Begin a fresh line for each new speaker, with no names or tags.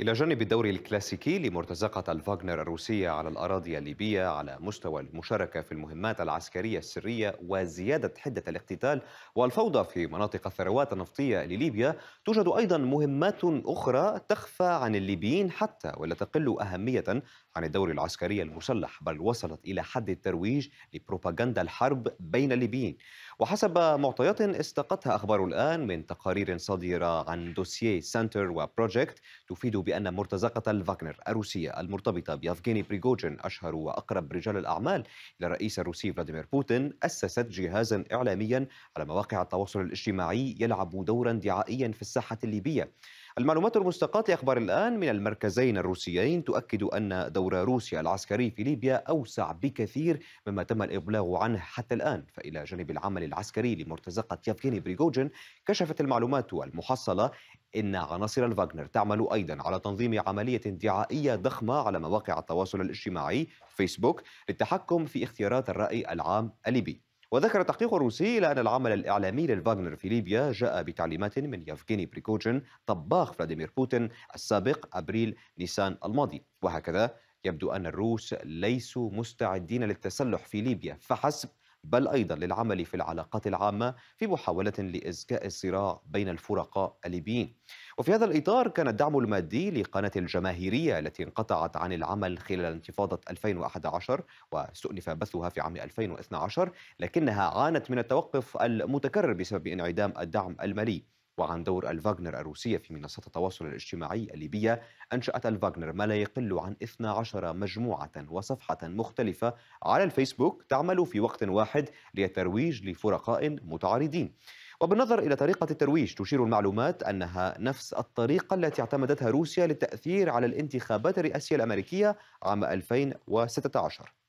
إلى جانب الدوري الكلاسيكي لمرتزقة الفاغنر الروسية على الأراضي الليبية على مستوى المشاركة في المهمات العسكرية السرية وزيادة حدة الاقتتال والفوضى في مناطق الثروات النفطية لليبيا توجد أيضا مهمات أخرى تخفى عن الليبيين حتى ولا تقل أهمية عن الدور العسكري المسلح بل وصلت إلى حد الترويج لبروباغندا الحرب بين الليبيين وحسب معطيات استقتها أخبار الآن من تقارير صادرة عن دوسييه سنتر وبروجكت تفيد بأن مرتزقة الفاغنر الروسية المرتبطة بيفغيني بريغوجين أشهر وأقرب رجال الأعمال إلى الرئيس الروسي فلاديمير بوتين أسست جهازا إعلاميا على مواقع التواصل الاجتماعي يلعب دورا دعائيا في الساحة الليبية المعلومات المستقاة لأخبار الآن من المركزين الروسيين تؤكد أن دور روسيا العسكري في ليبيا أوسع بكثير مما تم الإبلاغ عنه حتى الآن فإلى جانب العمل العسكري لمرتزقة يفغيني بريغوجين كشفت المعلومات المحصلة إن عناصر الفاغنر تعمل أيضا على تنظيم عملية دعائية ضخمة على مواقع التواصل الاجتماعي فيسبوك للتحكم في اختيارات الرأي العام الليبي وذكر التحقيق الروسي إلى أن العمل الإعلامي للفاغنر في ليبيا جاء بتعليمات من يفغيني بريكوجين طباخ فلاديمير بوتين السابق أبريل نيسان الماضي وهكذا يبدو أن الروس ليسوا مستعدين للتسلح في ليبيا فحسب بل أيضا للعمل في العلاقات العامة في محاولة لإزكاء الصراع بين الفرقاء الليبيين وفي هذا الإطار كان الدعم المادي لقناة الجماهيرية التي انقطعت عن العمل خلال انتفاضة 2011 واستؤنف بثها في عام 2012 لكنها عانت من التوقف المتكرر بسبب انعدام الدعم المالي وعن دور الفاغنر الروسية في منصة التواصل الاجتماعي الليبية أنشأت الفاغنر ما لا يقل عن 12 مجموعة وصفحة مختلفة على الفيسبوك تعمل في وقت واحد للترويج لفرقاء متعارضين وبالنظر إلى طريقة الترويج تشير المعلومات أنها نفس الطريقة التي اعتمدتها روسيا للتأثير على الانتخابات الرئاسية الأمريكية عام 2016